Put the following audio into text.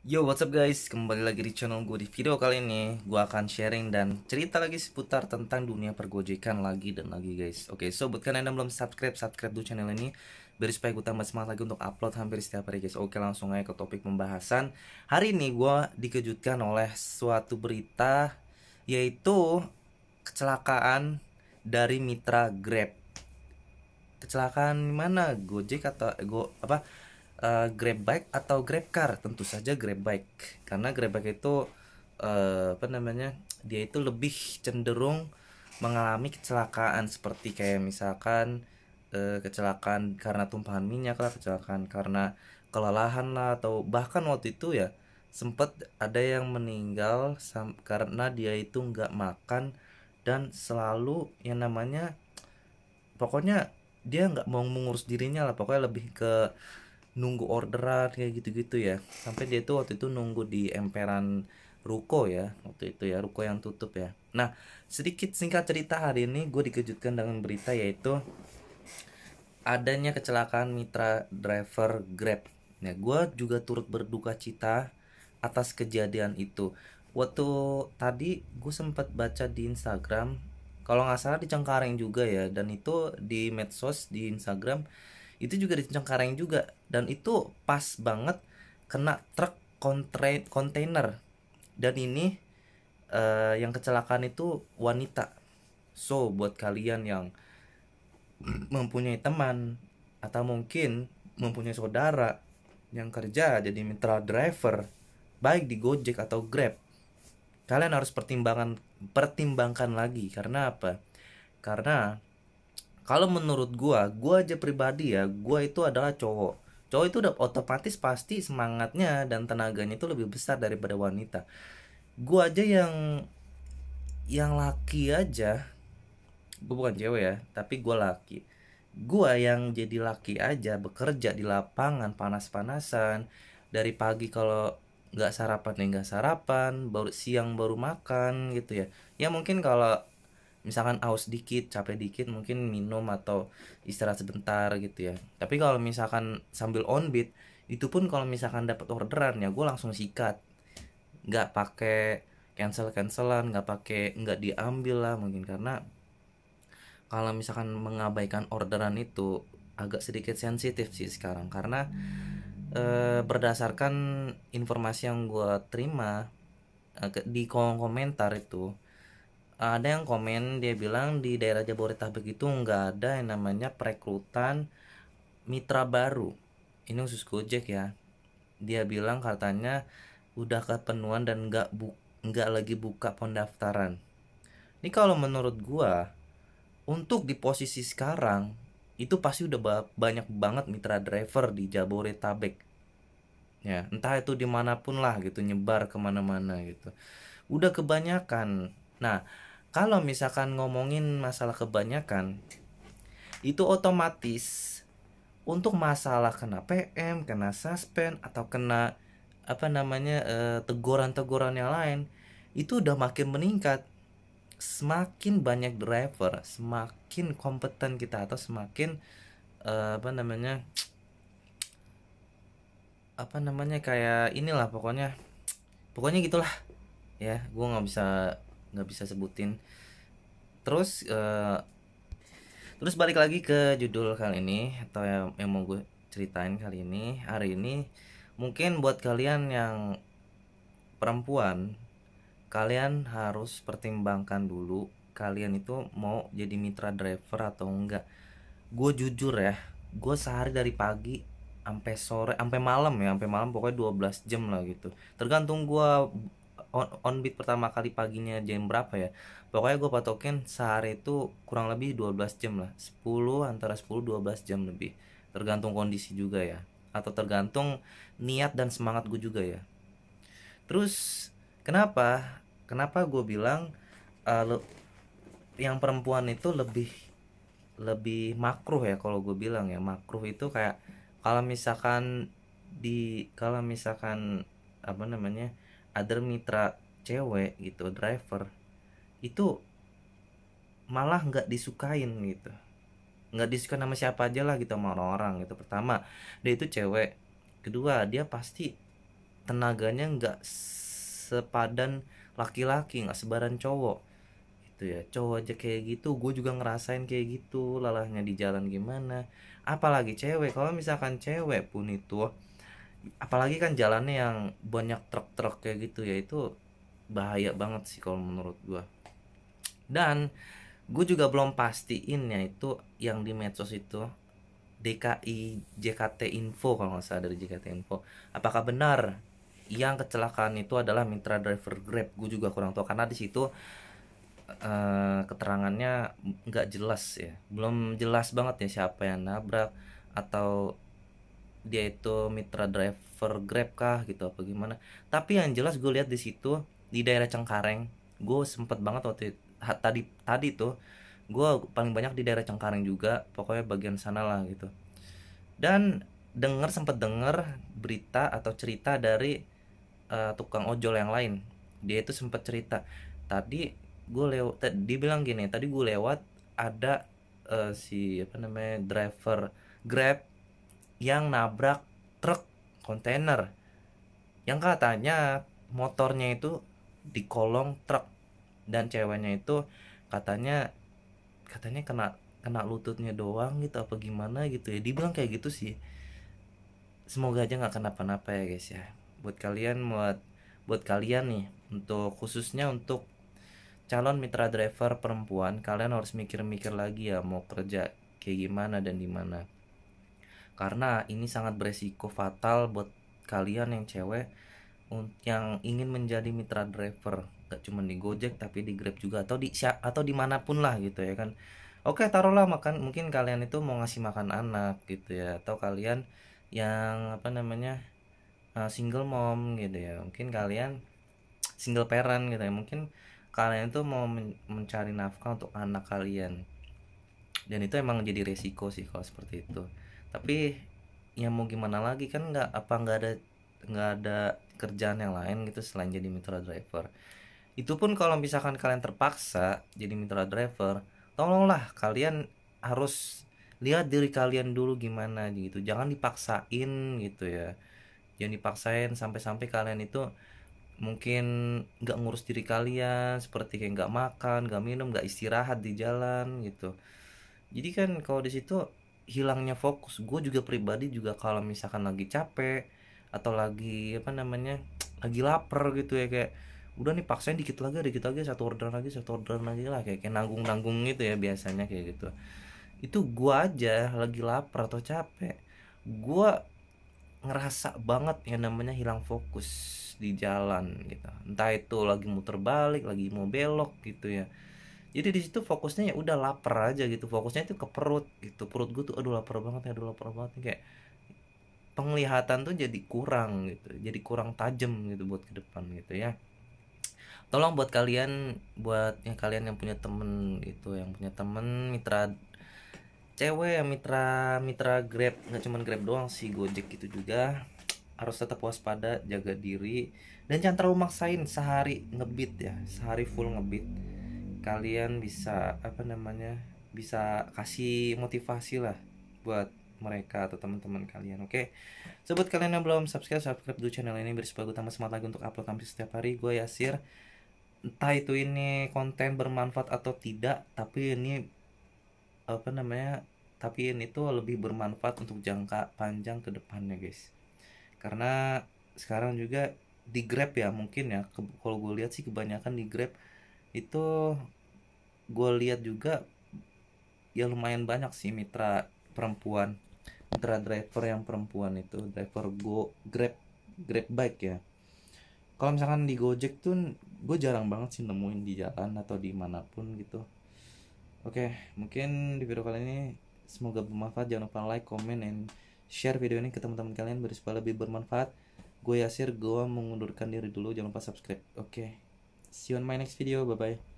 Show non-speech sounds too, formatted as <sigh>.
Yo, what's up guys? Kembali lagi di channel gue di video kali ini Gue akan sharing dan cerita lagi seputar tentang dunia pergojekan lagi dan lagi guys Oke, okay, so buat kalian yang belum subscribe, subscribe dulu channel ini Biar supaya gue tambah semangat lagi untuk upload hampir setiap hari guys Oke, langsung aja ke topik pembahasan Hari ini gue dikejutkan oleh suatu berita Yaitu kecelakaan dari mitra Grab Kecelakaan mana? Gojek atau... Go, apa? uh, Grab bike atau Grab car tentu saja Grab bike karena Grab bike itu uh, apa namanya dia itu lebih cenderung mengalami kecelakaan seperti kayak misalkan uh, kecelakaan karena tumpahan minyak lah kecelakaan karena kelelahan lah atau bahkan waktu itu ya sempat ada yang meninggal karena dia itu nggak makan dan selalu yang namanya pokoknya dia nggak mau mengurus dirinya lah pokoknya lebih ke nunggu orderan kayak gitu-gitu ya sampai dia tuh waktu itu nunggu di emperan ruko ya waktu itu ya ruko yang tutup ya nah sedikit singkat cerita hari ini gue dikejutkan dengan berita yaitu adanya kecelakaan mitra driver Grab nah gue juga turut berduka cita atas kejadian itu waktu tadi gue sempat baca di Instagram kalau nggak salah di Cengkareng juga ya dan itu di medsos di Instagram itu juga di Cengkareng juga dan itu pas banget kena truk kontainer dan ini uh, yang kecelakaan itu wanita so buat kalian yang mempunyai teman atau mungkin mempunyai saudara yang kerja jadi mitra driver baik di Gojek atau Grab kalian harus pertimbangan pertimbangkan lagi karena apa karena kalau menurut gua gua aja pribadi ya gua itu adalah cowok cowok itu udah otomatis pasti semangatnya dan tenaganya itu lebih besar daripada wanita gue aja yang yang laki aja gue bukan cewek ya tapi gue laki gue yang jadi laki aja bekerja di lapangan panas-panasan dari pagi kalau nggak sarapan nih ya nggak sarapan baru siang baru makan gitu ya ya mungkin kalau misalkan aus dikit capek dikit mungkin minum atau istirahat sebentar gitu ya tapi kalau misalkan sambil on beat itu pun kalau misalkan dapat orderan ya gue langsung sikat nggak pakai cancel cancelan nggak pakai nggak diambil lah mungkin karena kalau misalkan mengabaikan orderan itu agak sedikit sensitif sih sekarang karena e, berdasarkan informasi yang gue terima di kolom komentar itu ada yang komen dia bilang di daerah Jabodetabek itu nggak ada yang namanya perekrutan mitra baru ini khusus Gojek ya dia bilang katanya udah kepenuhan dan nggak bu nggak lagi buka pendaftaran ini kalau menurut gua untuk di posisi sekarang itu pasti udah ba banyak banget mitra driver di Jabodetabek ya entah itu dimanapun lah gitu nyebar kemana-mana gitu udah kebanyakan nah kalau misalkan ngomongin masalah kebanyakan itu otomatis untuk masalah kena PM, kena suspend atau kena apa namanya eh, teguran-teguran yang lain itu udah makin meningkat. Semakin banyak driver, semakin kompeten kita atau semakin eh, apa namanya apa namanya kayak inilah pokoknya pokoknya gitulah ya gue nggak bisa nggak bisa sebutin terus uh, terus balik lagi ke judul kali ini atau yang, yang mau gue ceritain kali ini hari ini mungkin buat kalian yang perempuan kalian harus pertimbangkan dulu kalian itu mau jadi mitra driver atau enggak gue jujur ya gue sehari dari pagi sampai sore sampai malam ya sampai malam pokoknya 12 jam lah gitu tergantung gue on, on beat pertama kali paginya jam berapa ya pokoknya gue patokin sehari itu kurang lebih 12 jam lah 10 antara 10 12 jam lebih tergantung kondisi juga ya atau tergantung niat dan semangat gue juga ya terus kenapa kenapa gue bilang uh, eh, lo, yang perempuan itu lebih lebih makruh ya kalau gue bilang ya makruh itu kayak kalau misalkan di kalau misalkan apa namanya other mitra cewek gitu driver itu malah nggak disukain gitu nggak disuka sama siapa aja lah gitu sama orang-orang gitu pertama dia itu cewek kedua dia pasti tenaganya nggak sepadan laki-laki nggak sebaran cowok gitu ya cowok aja kayak gitu gue juga ngerasain kayak gitu lalahnya di jalan gimana apalagi cewek kalau misalkan cewek pun itu apalagi kan jalannya yang banyak truk-truk kayak gitu ya itu bahaya banget sih kalau menurut gua dan gue juga belum pastiin ya itu yang di medsos itu DKI JKT Info kalau nggak salah dari JKT Info apakah benar yang kecelakaan itu adalah mitra driver Grab gue juga kurang tahu karena di situ uh, keterangannya nggak jelas ya belum jelas banget ya siapa yang nabrak atau dia itu mitra driver Grab kah gitu apa gimana tapi yang jelas gue lihat di situ di daerah Cengkareng gue sempet banget waktu tadi tadi tuh gue paling banyak di daerah Cengkareng juga pokoknya bagian sana lah gitu dan dengar sempet dengar berita atau cerita dari uh, tukang ojol yang lain dia itu sempet cerita tadi gue lewat dia bilang gini tadi gue lewat ada uh, si apa namanya driver Grab yang nabrak truk kontainer yang katanya motornya itu di kolong truk dan ceweknya itu katanya katanya kena kena lututnya doang gitu apa gimana gitu ya dibilang kayak gitu sih semoga aja nggak kenapa-napa ya guys ya buat kalian buat buat kalian nih untuk khususnya untuk calon mitra driver perempuan kalian harus mikir-mikir lagi ya mau kerja kayak gimana dan di mana karena ini sangat beresiko fatal buat kalian yang cewek yang ingin menjadi mitra driver gak cuma di Gojek tapi di Grab juga atau di atau dimanapun lah gitu ya kan oke taruhlah makan mungkin kalian itu mau ngasih makan anak gitu ya atau kalian yang apa namanya eh, single mom gitu ya mungkin kalian single parent gitu ya mungkin kalian itu mau mencari nafkah untuk anak kalian dan itu emang jadi resiko sih kalau seperti itu tapi ya mau gimana lagi kan nggak apa nggak ada nggak ada kerjaan yang lain gitu selain jadi mitra driver itu pun kalau misalkan kalian terpaksa jadi mitra driver tolonglah kalian harus lihat diri kalian dulu gimana gitu jangan dipaksain gitu ya jangan dipaksain sampai-sampai kalian itu mungkin nggak ngurus diri kalian seperti kayak nggak makan nggak minum nggak istirahat di jalan gitu jadi kan kalau di situ hilangnya fokus gue juga pribadi juga kalau misalkan lagi capek atau lagi apa namanya <tsk> lagi lapar gitu ya kayak udah nih paksain dikit lagi dikit lagi satu order lagi satu order lagi lah kayak, kayak nanggung nanggung gitu ya biasanya kayak gitu itu gue aja lagi lapar atau capek gue ngerasa banget yang namanya hilang fokus di jalan gitu entah itu lagi muter balik lagi mau belok gitu ya jadi di situ fokusnya ya udah lapar aja gitu fokusnya itu ke perut gitu perut gue tuh aduh lapar banget ya aduh lapar banget kayak penglihatan tuh jadi kurang gitu jadi kurang tajam gitu buat ke depan gitu ya tolong buat kalian buat yang kalian yang punya temen itu yang punya temen mitra cewek yang mitra mitra grab nggak cuma grab doang sih gojek gitu juga harus tetap waspada jaga diri dan jangan terlalu maksain sehari ngebit ya sehari full ngebit kalian bisa apa namanya bisa kasih motivasi lah buat mereka atau teman-teman kalian oke okay? so kalian yang belum subscribe subscribe dulu channel ini biar sebagai utama semangat lagi untuk upload kami setiap hari gue Yasir entah itu ini konten bermanfaat atau tidak tapi ini apa namanya tapi ini tuh lebih bermanfaat untuk jangka panjang ke depannya guys karena sekarang juga di Grab ya mungkin ya kalau gue lihat sih kebanyakan di Grab itu gue lihat juga ya lumayan banyak sih mitra perempuan mitra driver yang perempuan itu driver go grab grab bike ya kalau misalkan di gojek tuh gue jarang banget sih nemuin di jalan atau di dimanapun gitu oke mungkin di video kali ini semoga bermanfaat jangan lupa like comment and share video ini ke teman-teman kalian biar lebih bermanfaat gue Yasir gue mengundurkan diri dulu jangan lupa subscribe oke see you on my next video bye bye